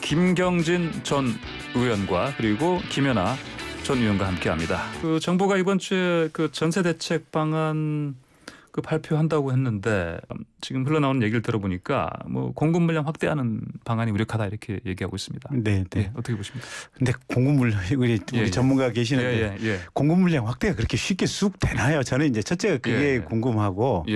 김경진 전 의원과 그리고 김연아 전 의원과 함께합니다. 그 정부가 이번 주에 그 전세 대책 방안 그 발표한다고 했는데 지금 흘러나오는 얘기를 들어보니까 뭐 공급 물량 확대하는 방안이 우려하다 이렇게 얘기하고 있습니다. 네, 네. 예, 어떻게 보십니까? 근데 공급 물량 우리, 우리 예, 예. 전문가 계시는데 예, 예, 예, 공급 물량 확대가 그렇게 쉽게 쑥 되나요? 저는 이제 첫째가 그게 궁금하고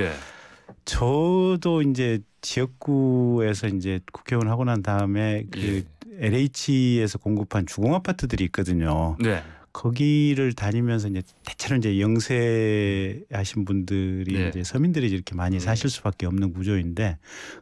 저도 이제 지역구에서 이제 국회의원 하고 난 다음에 그 예. LH에서 공급한 주공 아파트들이 있거든요. 네. 거기를 다니면서 이제 대체로 이제 영세하신 분들이 네. 이제 서민들이 이렇게 많이 음. 사실 수밖에 없는 구조인데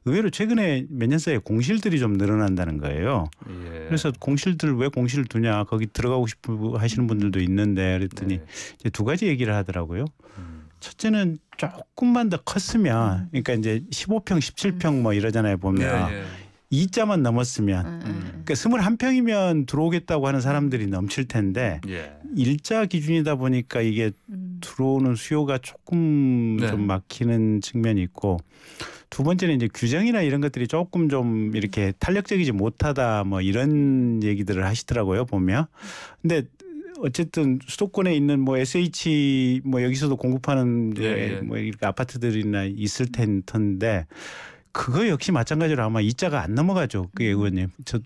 의외로 최근에 몇 년 사이에 공실들이 좀 늘어난다는 거예요. 예. 그래서 공실들 왜 공실을 두냐 거기 들어가고 싶어 하시는 분들도 있는데 그랬더니 네. 이제 두 가지 얘기를 하더라고요. 음. 첫째는 조금만 더 컸으면 그러니까 이제 15평, 17평 뭐 이러잖아요 보면 예, 예. 2자만 넘었으면 음. 음, 음. 그러니까 21평이면 들어오겠다고 하는 사람들이 넘칠 텐데 예. 일자 기준이다 보니까 이게 음. 들어오는 수요가 조금 네. 좀 막히는 측면이 있고 두 번째는 이제 규정이나 이런 것들이 조금 좀 이렇게 탄력적이지 못하다 뭐 이런 얘기들을 하시더라고요 보면 근데 어쨌든 수도권에 있는 뭐 SH 뭐 여기서도 공급하는 예, 예. 뭐 이렇게 아파트들이나 있을 텐데 그거 역시 마찬가지로 아마 이자가 안 넘어가죠, 그 음. 의원님. 저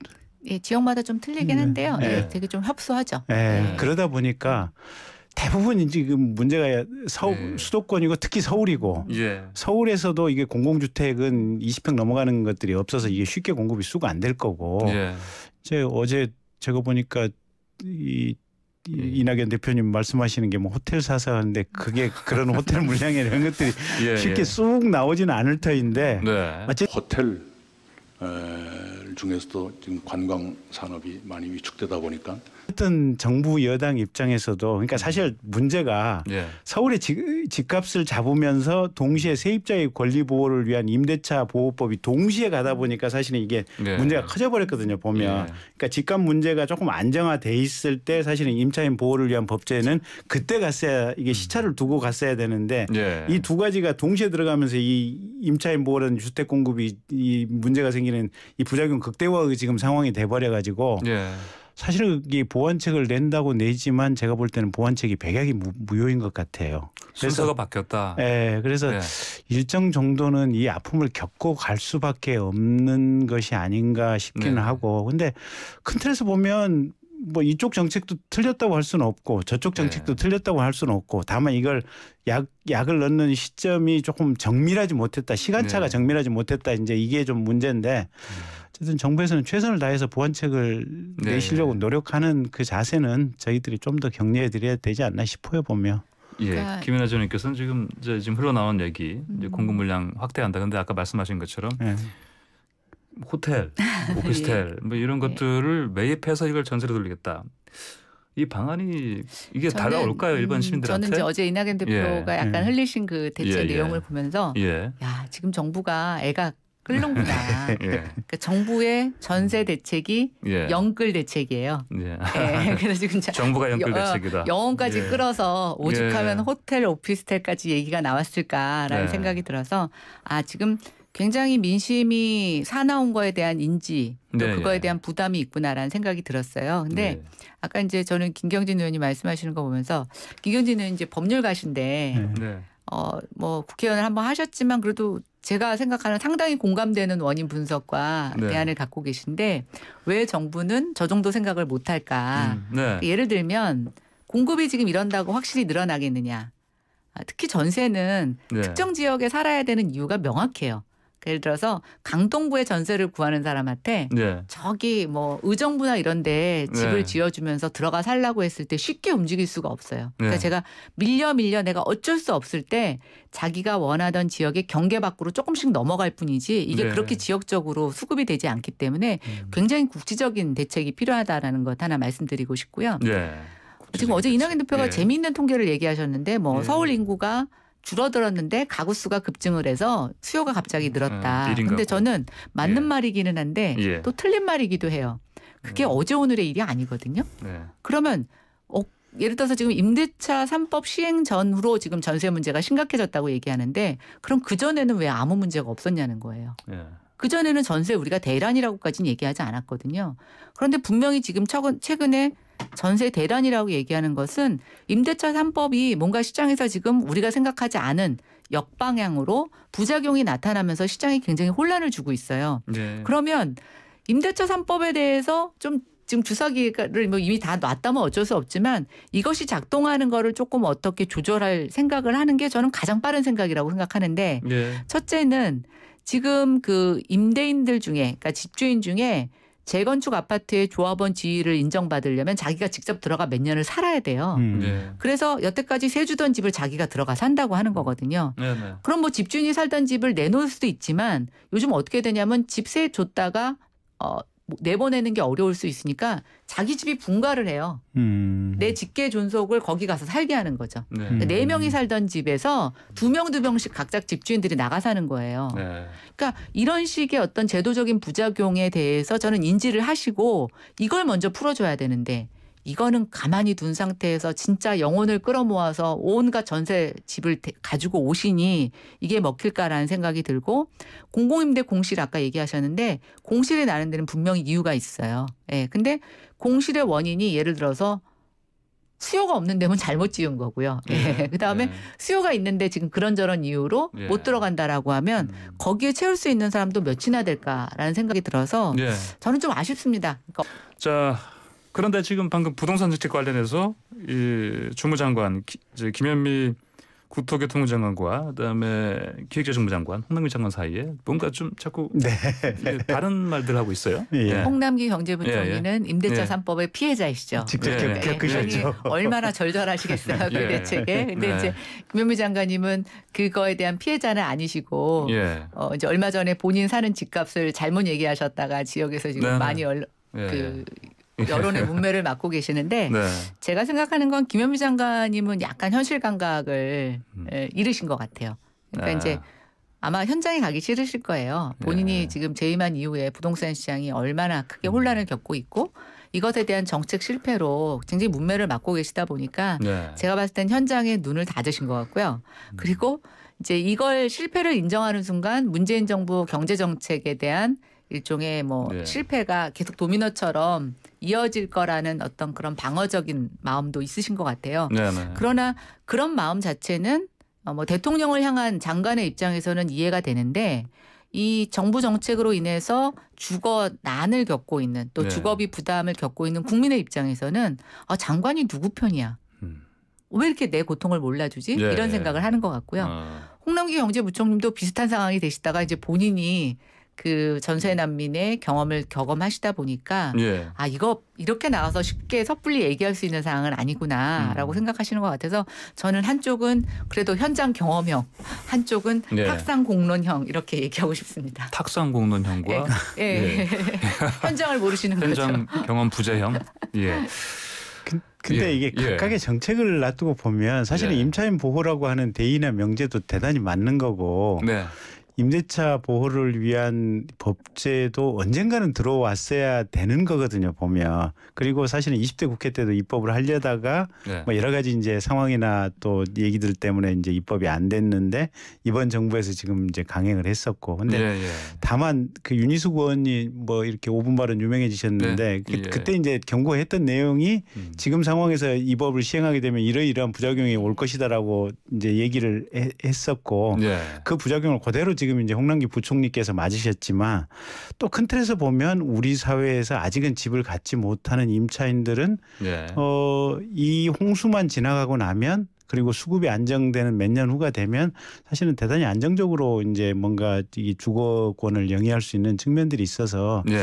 예, 지역마다 좀 틀리긴 네. 한데요. 예. 예 되게 좀 협소하죠. 예, 예. 그러다 보니까 대부분 지금 그 문제가 서울, 예. 수도권이고 특히 서울이고 예. 서울에서도 이게 공공주택은 20평 넘어가는 것들이 없어서 이게 쉽게 공급이 수가 안될 거고. 예. 이제 어제 제가 보니까 이 예. 이낙연 대표님 말씀하시는 게 뭐 호텔 사서사는데 그게 그런 호텔 물량이나 이런 것들이 예, 예, 쉽게 예. 쑥 나오지는 않을 터인데 네. 호텔 중에서도 지금 관광 산업이 많이 위축되다 보니까 어떤 정부 여당 입장에서도 그러니까 음. 사실 문제가 예. 서울의 집, 값을 잡으면서 동시에 세입자의 권리 보호를 위한 임대차 보호법이 동시에 가다 보니까 사실은 이게 예. 문제가 커져버렸거든요 보면 예. 그러니까 집값 문제가 조금 안정화돼 있을 때 사실은 임차인 보호를 위한 법제는 그때 갔어야 이게 음. 시차를 두고 갔어야 되는데 예. 이두 가지가 동시에 들어가면서 이 임차인 보호라는 주택 공급이 이 문제가 생기는 이 부작용 극대화의 지금 상황이 돼버려 가지고. 예. 사실은 이 보완책을 낸다고 내지만 제가 볼 때는 보완책이 백약이 무, 효인것 같아요. 순서가 바뀌었다. 예. 그래서 네. 일정 정도는 이 아픔을 겪고 갈 수밖에 없는 것이 아닌가 싶기는 네. 하고. 근데 큰 틀에서 보면 뭐 이쪽 정책도 틀렸다고 할 수는 없고 저쪽 네. 정책도 네. 틀렸다고 할 수는 없고 다만 이걸 약 약을 넣는 시점이 조금 정밀하지 못했다 시간차가 네. 정밀하지 못했다 이제 이게 좀 문제인데 음. 어쨌든 정부에서는 최선을 다해서 보완책을 네. 내시려고 노력하는 그 자세는 저희들이 좀 더 격려해 드려야 되지 않나 싶어요 보면. 예, 그러니까. 김연아 전님께서는 지금 이제 지금 흘러나온 얘기 이제 음. 공급 물량 확대한다. 근데 아까 말씀하신 것처럼 네. 호텔, 오피스텔 예. 뭐 이런 예. 것들을 매입해서 이걸 전세로 돌리겠다. 이 방안이 이게 다가올까요 일반 음, 시민들한테? 저는 이제 어제 이낙연 예. 대표가 예. 약간 흘리신 그 대체 예. 예. 내용을 보면서 야 지금 정부가 애가 글롱구나. 예. 그러니까 정부의 전세 대책이 예. 영끌 대책이에요. 예. 예. 그래서 지금 정부가 연끌 어, 대책이다. 영혼까지 예. 끌어서 오죽하면 예. 호텔 오피스텔까지 얘기가 나왔을까라는 네. 생각이 들어서 아 지금 굉장히 민심이 사나운 거에 대한 인지 또 네, 그거에 예. 대한 부담이 있구나라는 생각이 들었어요. 근데 예. 아까 이제 저는 김경진 의원이 말씀하시는 거 보면서 김경진 의원 이제 법률가신데 네. 어뭐 국회의원을 한번 하셨지만 그래도 제가 생각하는 상당히 공감되는 원인 분석과 네. 대안을 갖고 계신데 왜 정부는 저 정도 생각을 못할까? 음, 네. 예를 들면 공급이 지금 이런다고 확실히 늘어나겠느냐? 아, 특히 전세는 네. 특정 지역에 살아야 되는 이유가 명확해요. 예를 들어서 강동구에 전세를 구하는 사람한테 네. 저기 뭐 의정부나 이런데 집을 네. 지어주면서 들어가 살라고 했을 때 쉽게 움직일 수가 없어요. 네. 그러니까 제가 밀려 밀려 내가 어쩔 수 없을 때 자기가 원하던 지역의 경계 밖으로 조금씩 넘어갈 뿐이지 이게 네. 그렇게 지역적으로 수급이 되지 않기 때문에 음. 굉장히 국지적인 대책이 필요하다라는 것 하나 말씀드리고 싶고요. 네. 지금 어제 이낙연 대표가 예. 재미있는 통계를 얘기하셨는데 뭐 예. 서울 인구가 줄어들었는데 가구 수가 급증을 해서 수요가 갑자기 음, 늘었다. 음, 근데 저는 맞는 예. 말이기는 한데 예. 또 틀린 말이기도 해요. 그게 음. 어제 오늘의 일이 아니거든요. 네. 그러면 어, 예를 들어서 지금 임대차 3법 시행 전후로 지금 전세 문제가 심각해졌다고 얘기하는데 그럼 그전에는 왜 아무 문제가 없었냐는 거예요. 예. 그전에는 전세 우리가 대란이라고까지는 얘기하지 않았거든요. 그런데 분명히 지금 최근에 전세 대란이라고 얘기하는 것은 임대차 3법이 뭔가 시장에서 지금 우리가 생각하지 않은 역방향으로 부작용이 나타나면서 시장이 굉장히 혼란을 주고 있어요. 네. 그러면 임대차 3법에 대해서 좀 지금 주사기를 뭐 이미 다 놨다면 어쩔 수 없지만 이것이 작동하는 거를 조금 어떻게 조절할 생각을 하는 게 저는 가장 빠른 생각이라고 생각하는데 네. 첫째는 지금 그 임대인들 중에 그러니까 집주인 중에 재건축 아파트의 조합원 지위를 인정받으려면 자기가 직접 들어가 몇 년을 살아야 돼요. 음. 네. 그래서 여태까지 세주던 집을 자기가 들어가 산다고 하는 거거든요. 네, 네. 그럼 뭐 집주인이 살던 집을 내놓을 수도 있지만 요즘 어떻게 되냐면 집세 줬다가 어, 뭐 내보내는 게 어려울 수 있으니까 자기 집이 분가를 해요. 음. 내 직계 존속을 거기 가서 살게 하는 거죠. 네, 그러니까 네 명이 살던 집에서 두 명, 두 명씩 각자 집주인들이 나가 사는 거예요. 네. 그러니까 이런 식의 어떤 제도적인 부작용에 대해서 저는 인지를 하시고 이걸 먼저 풀어줘야 되는데 이거는 가만히 둔 상태에서 진짜 영혼을 끌어모아서 온갖 전세 집을 가지고 오시니 이게 먹힐까라는 생각이 들고 공공임대 공실 아까 얘기하셨는데 공실이 나는 데는 분명히 이유가 있어요. 예. 근데 공실의 원인이 예를 들어서 수요가 없는 데면 잘못 지은 거고요. 예. 예. 그다음에 예. 수요가 있는데 지금 그런저런 이유로 예. 못 들어간다라고 하면 음. 거기에 채울 수 있는 사람도 몇이나 될까라는 생각이 들어서 예. 저는 좀 아쉽습니다. 그러니까 자, 그런데 지금 방금 부동산 정책 관련해서 이 주무장관 이제 김현미 국토교통부 장관과 그다음에 기획재정부 장관, 홍남기 장관 사이에 뭔가 좀 자꾸 네. 다른 말들 하고 있어요. 예. 예. 홍남기 경제부총리는 예. 예. 임대차 삼법의 예. 피해자이시죠. 아, 직접 예. 겪으셨죠. 얼마나 절절하시겠어요 그 대책에. 근데 네. 이제 김현미 장관님은 그거에 대한 피해자는 아니시고 어, 이제 얼마 전에 본인 사는 집값을 잘못 얘기하셨다가 지역에서 지금 네. 네. 많이 얼, 그 예. 여론의 문매를 맡고 계시는데 네. 제가 생각하는 건 김현미 장관님은 약간 현실 감각을 음. 예, 잃으신 것 같아요. 그러니까 네. 이제 아마 현장에 가기 싫으실 거예요. 본인이 네. 지금 재임한 이후에 부동산 시장이 얼마나 크게 음. 혼란을 겪고 있고 이것에 대한 정책 실패로 굉장히 문매를 맡고 계시다 보니까 네. 제가 봤을 땐 현장에 눈을 닫으신 것 같고요. 음. 그리고 이제 이걸 실패를 인정하는 순간 문재인 정부 경제 정책에 대한 일종의 뭐 네. 실패가 계속 도미노처럼 이어질 거라는 어떤 그런 방어적인 마음도 있으신 것 같아요. 네, 네. 그러나 그런 마음 자체는 어, 뭐 대통령을 향한 장관의 입장에서는 이해가 되는데 이 정부 정책으로 인해서 주거 난을 겪고 있는 또 네. 주거비 부담을 겪고 있는 국민의 입장에서는 아, 장관이 누구 편이야? 음. 왜 이렇게 내 고통을 몰라주지? 네. 이런 생각을 하는 것 같고요. 아. 홍남기 경제부총님도 비슷한 상황이 되시다가 이제 본인이 그 전세 난민의 경험을 경험하시다 보니까 예. 아 이거 이렇게 나와서 쉽게 섣불리 얘기할 수 있는 상황은 아니구나라고 음. 생각하시는 것 같아서 저는 한쪽은 그래도 현장 경험형, 한쪽은 예. 탁상 공론형 이렇게 얘기하고 싶습니다. 탁상 공론형과 예. 예. 예. 현장을 모르시는 현장 거죠. 경험 부재형. 예. 예. 근데 예, 이게 예. 각각의 예. 정책을 놔두고 보면 사실은 예. 임차인 보호라고 하는 대의나 명제도 대단히 맞는 거고 네. 임대차 보호를 위한 법제도 언젠가는 들어왔어야 되는 거거든요 보면 그리고 사실은 20대 국회 때도 입법을 하려다가 네. 뭐 여러 가지 이제 상황이나 또 얘기들 때문에 이제 입법이 안 됐는데 이번 정부에서 지금 이제 강행을 했었고 근데 예, 예. 다만 그 윤희숙 의원이 뭐 이렇게 5분 발언 유명해지셨는데 네. 그, 예. 때 이제 경고했던 내용이 음. 지금 상황에서 입법을 시행하게 되면 이러이러한 부작용이 올 것이다라고 이제 얘기를 해, 했었고 예. 그 부작용을 그대로 지금 지금 이제 홍남기 부총리께서 맞으셨지만 또 큰 틀에서 보면 우리 사회에서 아직은 집을 갖지 못하는 임차인들은 네. 예. 어이 홍수만 지나가고 나면 그리고 수급이 안정되는 몇 년 후가 되면 사실은 대단히 안정적으로 이제 뭔가 이 주거권을 영위할 수 있는 측면들이 있어서 네.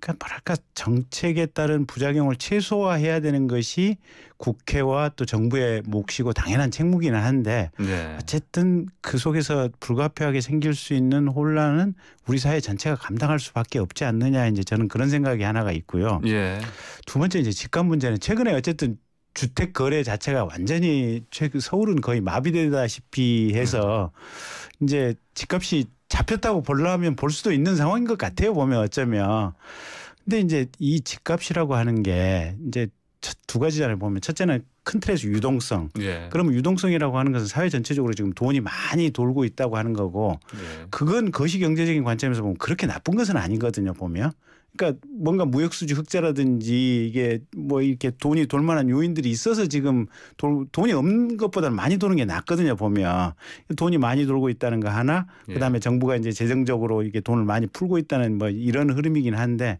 그러니까 뭐랄까 정책에 따른 부작용을 최소화해야 되는 것이 국회와 또 정부의 몫이고 당연한 책무기는 한데 네. 어쨌든 그 속에서 불가피하게 생길 수 있는 혼란은 우리 사회 전체가 감당할 수밖에 없지 않느냐 이제 저는 그런 생각이 하나가 있고요. 예. 두 번째 이제 집값 문제는 최근에 어쨌든 주택 거래 자체가 완전히 최근 서울은 거의 마비되다시피 해서 음. 이제 집값이 잡혔다고 보려면 볼 수도 있는 상황인 것 같아요. 보면 어쩌면. 근데 이제 이 집값이라고 하는 게 이제 두 가지잖아요. 보면 첫째는 큰 틀에서 유동성. 예. 그러면 유동성이라고 하는 것은 사회 전체적으로 지금 돈이 많이 돌고 있다고 하는 거고 예. 그건 거시 경제적인 관점에서 보면 그렇게 나쁜 것은 아니거든요. 보면 그러니까 뭔가 무역 수지 흑자라든지 이게 뭐 이렇게 돈이 돌만한 요인들이 있어서 지금 도, 돈이 없는 것보다 는 많이 도는 게 낫거든요 보면 돈이 많이 돌고 있다는 거 하나 예. 그다음에 예. 정부가 이제 재정적으로 이게 돈을 많이 풀고 있다는 뭐 이런 흐름이긴 한데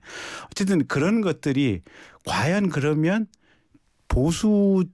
어쨌든 그런 것들이 과연 그러면 보수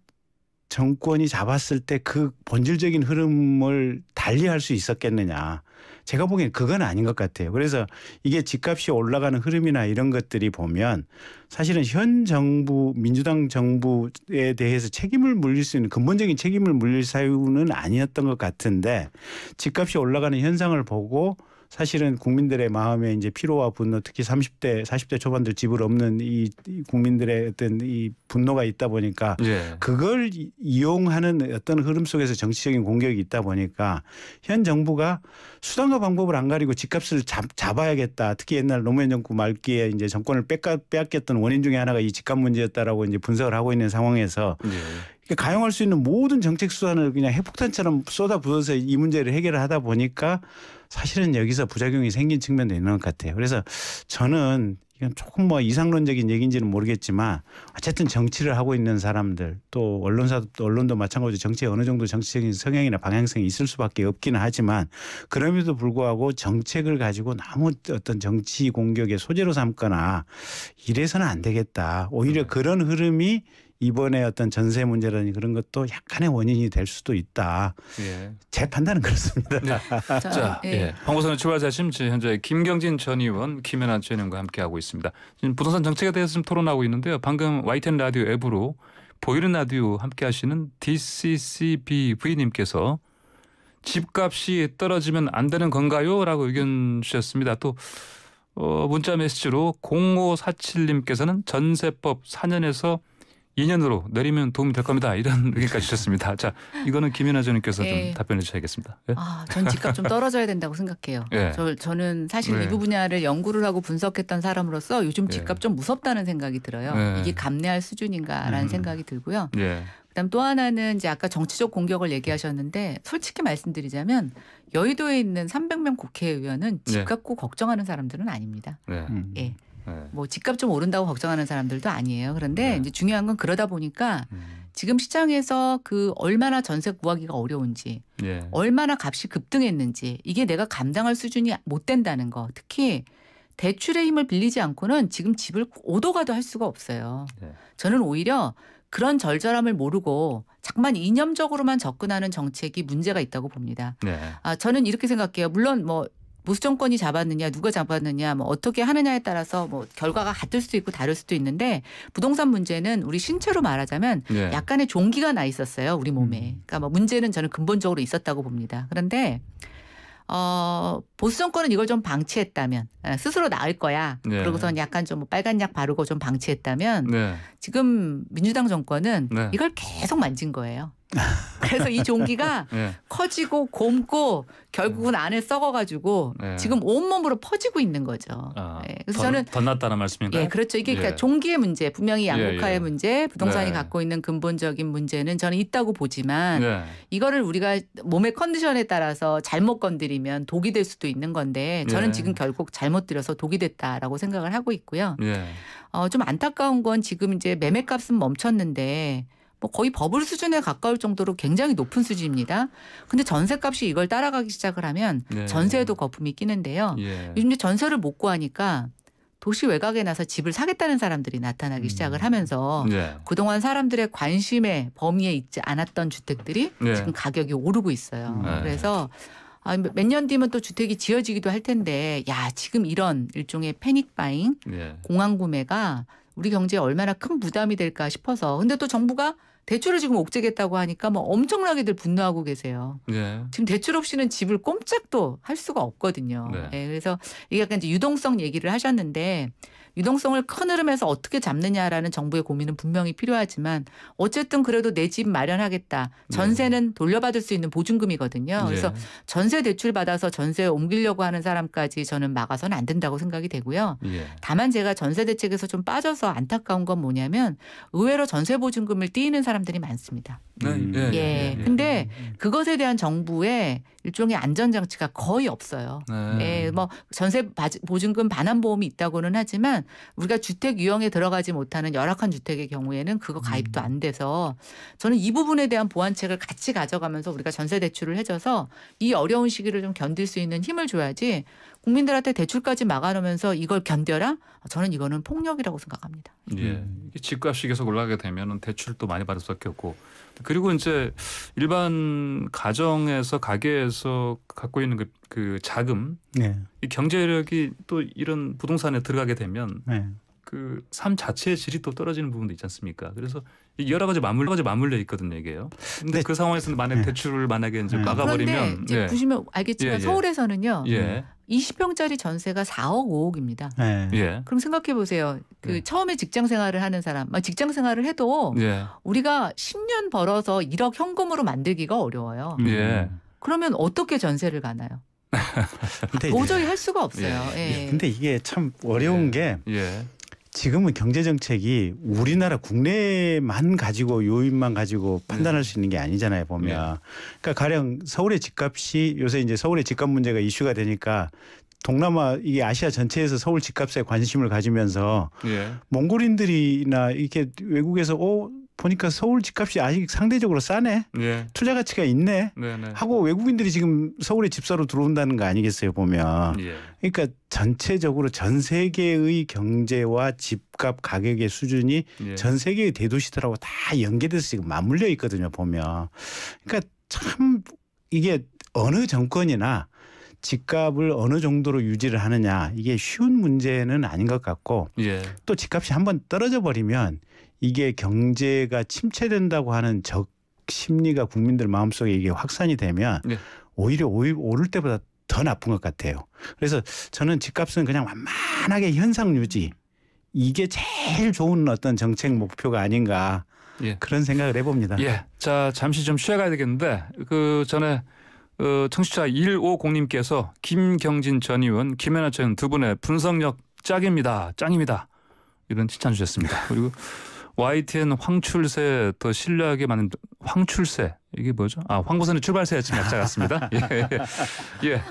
정권이 잡았을 때 그 본질적인 흐름을 달리할 수 있었겠느냐 제가 보기엔 그건 아닌 것 같아요. 그래서 이게 집값이 올라가는 흐름이나 이런 것들이 보면 사실은 현 정부 민주당 정부에 대해서 책임을 물릴 수 있는 근본적인 책임을 물릴 사유는 아니었던 것 같은데 집값이 올라가는 현상을 보고 사실은 국민들의 마음에 이제 피로와 분노 특히 30대 40대 초반들 집을 없는 이 국민들의 어떤 이 분노가 있다 보니까 예. 그걸 이용하는 어떤 흐름 속에서 정치적인 공격이 있다 보니까 현 정부가 수단과 방법을 안 가리고 집값을 잡, 잡아야겠다. 특히 옛날 노무현 정부 말기에 이제 정권을 뺏겼던 원인 중에 하나가 이 집값 문제였다라고 이제 분석을 하고 있는 상황에서 예. 그러니까 가용할 수 있는 모든 정책 수단을 그냥 핵폭탄처럼 쏟아부어서 이 문제를 해결하다 보니까 사실은 여기서 부작용이 생긴 측면도 있는 것 같아요. 그래서 저는 이건 조금 뭐 이상론적인 얘기인지는 모르겠지만 어쨌든 정치를 하고 있는 사람들 또 언론사 언론도 마찬가지로 정치에 어느 정도 정치적인 성향이나 방향성이 있을 수밖에 없기는 하지만 그럼에도 불구하고 정책을 가지고 너무 어떤 정치 공격의 소재로 삼거나 이래서는 안 되겠다 오히려 네. 그런 흐름이 이번에 어떤 전세 문제라든지 그런 것도 약간의 원인이 될 수도 있다. 예. 제 판단은 그렇습니다. 네. 자, 자 예. 예. 방구선 출발자심 현재 김경진 전 의원, 김연아 전 의원과 함께하고 있습니다. 지금 부동산 정책에 대해서 좀 토론하고 있는데요. 방금 YTN 라디오 앱으로 보이는 라디오 함께하시는 DCCBV님께서 집값이 떨어지면 안 되는 건가요? 라고 의견 주셨습니다. 또 어, 문자 메시지로 0547님께서는 전세법 4년에서 2년으로 내리면 도움이 될 겁니다. 이런 의견까지 주셨습니다. 자, 이거는 김연아 전님께서 좀 예. 답변해 주셔야겠습니다. 네? 아, 전 집값 좀 떨어져야 된다고 생각해요. 네. 저, 저는 사실 이 분야를 연구를 하고 분석했던 사람으로서 요즘 집값 좀 무섭다는 생각이 들어요. 이게 감내할 수준인가라는 음. 생각이 들고요. 그다음 또 하나는 이제 아까 정치적 공격을 얘기하셨는데 솔직히 말씀드리자면 여의도에 있는 300명 국회의원은 집값고 걱정하는 사람들은 아닙니다. 예. 네. 뭐 집값 좀 오른다고 걱정하는 사람들도 아니에요. 그런데 네. 이제 중요한 건 그러다 보니까 음. 지금 시장에서 그 얼마나 전세 구하기가 어려운지, 예. 얼마나 값이 급등했는지 이게 내가 감당할 수준이 못 된다는 거. 특히 대출의 힘을 빌리지 않고는 지금 집을 오도가도 할 수가 없어요. 예. 저는 오히려 그런 절절함을 모르고 자꾸만 이념적으로만 접근하는 정책이 문제가 있다고 봅니다. 네. 아, 저는 이렇게 생각해요. 물론 뭐 무수 정권이 잡았느냐 누가 잡았느냐 뭐 어떻게 하느냐에 따라서 뭐 결과가 같을 수도 있고 다를 수도 있는데 부동산 문제는 우리 신체로 말하자면 네. 약간의 종기가 나 있었어요 우리 몸에. 음. 그러니까 뭐 문제는 저는 근본적으로 있었다고 봅니다. 그런데 어, 보수 정권은 이걸 좀 방치했다면 예, 스스로 나을 거야. 네. 그러고선 약간 좀 뭐 빨간 약 바르고 좀 방치했다면 네. 지금 민주당 정권은 네. 이걸 계속 만진 거예요. 그래서 이 종기가 네. 커지고 곰고 결국은 음. 안에 썩어가지고 네. 지금 온몸으로 퍼지고 있는 거죠. 아, 네. 그래서 덧, 저는 덧났다는 말씀인가요? 예, 그렇죠. 이게 그러니까 예. 그러니까 종기의 문제, 분명히 양극화의 예, 예. 문제, 부동산이 네. 갖고 있는 근본적인 문제는 저는 있다고 보지만 네. 이거를 우리가 몸의 컨디션에 따라서 잘못 건드리면 독이 될 수도 있는 건데 저는 지금 결국 잘못 들여서 독이 됐다라고 생각을 하고 있고요. 어, 좀 안타까운 건 지금 이제 매매값은 멈췄는데 뭐 거의 버블 수준에 가까울 정도로 굉장히 높은 수준입니다. 근데 전세 값이 이걸 따라가기 시작을 하면 네. 전세에도 거품이 끼는데요. 예. 요즘 에 전세를 못 구하니까 도시 외곽에 나서 집을 사겠다는 사람들이 나타나기 음. 시작을 하면서 네. 그동안 사람들의 관심의 범위에 있지 않았던 주택들이 네. 지금 가격이 오르고 있어요. 음. 네. 그래서 아, 몇 년 뒤면 또 주택이 지어지기도 할 텐데 야 지금 이런 일종의 패닉 바잉 예. 공항 구매가 우리 경제에 얼마나 큰 부담이 될까 싶어서. 근데 또 정부가 대출을 지금 옥죄겠다고 하니까 뭐 엄청나게들 분노하고 계세요. 네. 지금 대출 없이는 집을 꼼짝도 할 수가 없거든요. 네. 네, 그래서 이게 약간 이제 유동성 얘기를 하셨는데 유동성을 큰 흐름에서 어떻게 잡느냐라는 정부의 고민은 분명히 필요하지만 어쨌든 그래도 내 집 마련하겠다. 전세는 네. 돌려받을 수 있는 보증금이거든요. 네. 그래서 전세 대출 받아서 전세 옮기려고 하는 사람까지 저는 막아서는 안 된다고 생각이 되고요. 예. 다만 제가 전세 대책에서 좀 빠져서 안타까운 건 뭐냐면 의외로 전세 보증금을 띄는 사람들이 많습니다. 네, 음. 네. 예. 근데 음, 음. 그것에 대한 정부의 일종의 안전장치가 거의 없어요. 네. 예, 뭐 전세 보증금 반환 보험이 있다고는 하지만 우리가 주택 유형에 들어가지 못하는 열악한 주택의 경우에는 그거 가입도 음. 안 돼서 저는 이 부분에 대한 보완책을 같이 가져가면서 우리가 전세 대출을 해줘서 이 어려운 시기를 좀 견딜 수 있는 힘을 줘야지 국민들한테 대출까지 막아놓으면서 이걸 견뎌라? 저는 이거는 폭력이라고 생각합니다. 예. 음. 집값이 계속 올라가게 되면 대출도 많이 받을 수밖에 없고 그리고 이제 일반 가정에서 가게에서 갖고 있는 그, 그 자금 네. 이 경제력이 또 이런 부동산에 들어가게 되면 네. 그삶 자체의 질이 또 떨어지는 부분도 있지 않습니까? 그래서 여러 가지 맞물려, 가지 맞물려 있거든요 이게요. 근데 네. 그 상황에서 는 만약 네. 대출을 만약에 이제 네. 막아버리면 그런데 예. 보시면 알겠지만 예, 예. 서울에서는요. 20평짜리 예. 전세가 4억 5억입니다. 예. 그럼 생각해 보세요. 그 예. 처음에 직장 생활을 하는 사람, 뭐 직장 생활을 해도 예. 우리가 10년 벌어서 1억 현금으로 만들기가 어려워요. 음. 예. 그러면 어떻게 전세를 가나요? 근데 도저히 할 수가 없어요. 예. 근데 이게 참 어려운 게. 예. 지금은 경제 정책이 우리나라 국내만 가지고 요인만 가지고 판단할 네. 수 있는 게 아니잖아요 보면 네. 그러니까 가령 서울의 집값이 요새 이제 서울의 집값 문제가 이슈가 되니까 동남아 이게 아시아 전체에서 서울 집값에 관심을 가지면서 예. 몽골인들이나 이렇게 외국에서 어 보니까 서울 집값이 아직 상대적으로 싸네. 예. 투자 가치가 있네. 네네. 하고 외국인들이 지금 서울에 집사로 들어온다는 거 아니겠어요 보면. 예. 그러니까 전체적으로 전 세계의 경제와 집값 가격의 수준이 예. 전 세계의 대도시들하고 다 연계돼서 지금 맞물려 있거든요 보면. 그러니까 참 이게 어느 정권이나 집값을 어느 정도로 유지를 하느냐 이게 쉬운 문제는 아닌 것 같고 예. 또 집값이 한번 떨어져 버리면 이게 경제가 침체된다고 하는 적 심리가 국민들 마음속에 이게 확산이 되면 네. 오히려 오를 때보다 더 나쁜 것 같아요. 그래서 저는 집값은 그냥 완만하게 현상 유지 이게 제일 좋은 어떤 정책 목표가 아닌가 예. 그런 생각을 해봅니다. 예. 자 잠시 좀 쉬어가야 되겠는데 그 전에 어, 청취자 150님께서 김경진 전 의원, 김연아 전두 분의 분석력 짝입니다. 짝입니다 이런 칭찬 주셨습니다. 그리고 YTN 황출세 더 신뢰하게 많은 황출세 이게 뭐죠? 아 황고선의 출발세 아침 약자 같습니다. 예, 예, 예, 예.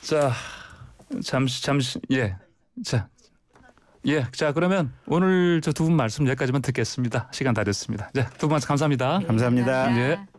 자 잠시 잠시 예. 자 예, 자 그러면 오늘 저 두 분 말씀 여기까지만 듣겠습니다. 시간 다 됐습니다. 자, 두분 감사합니다. 네, 감사합니다. 예.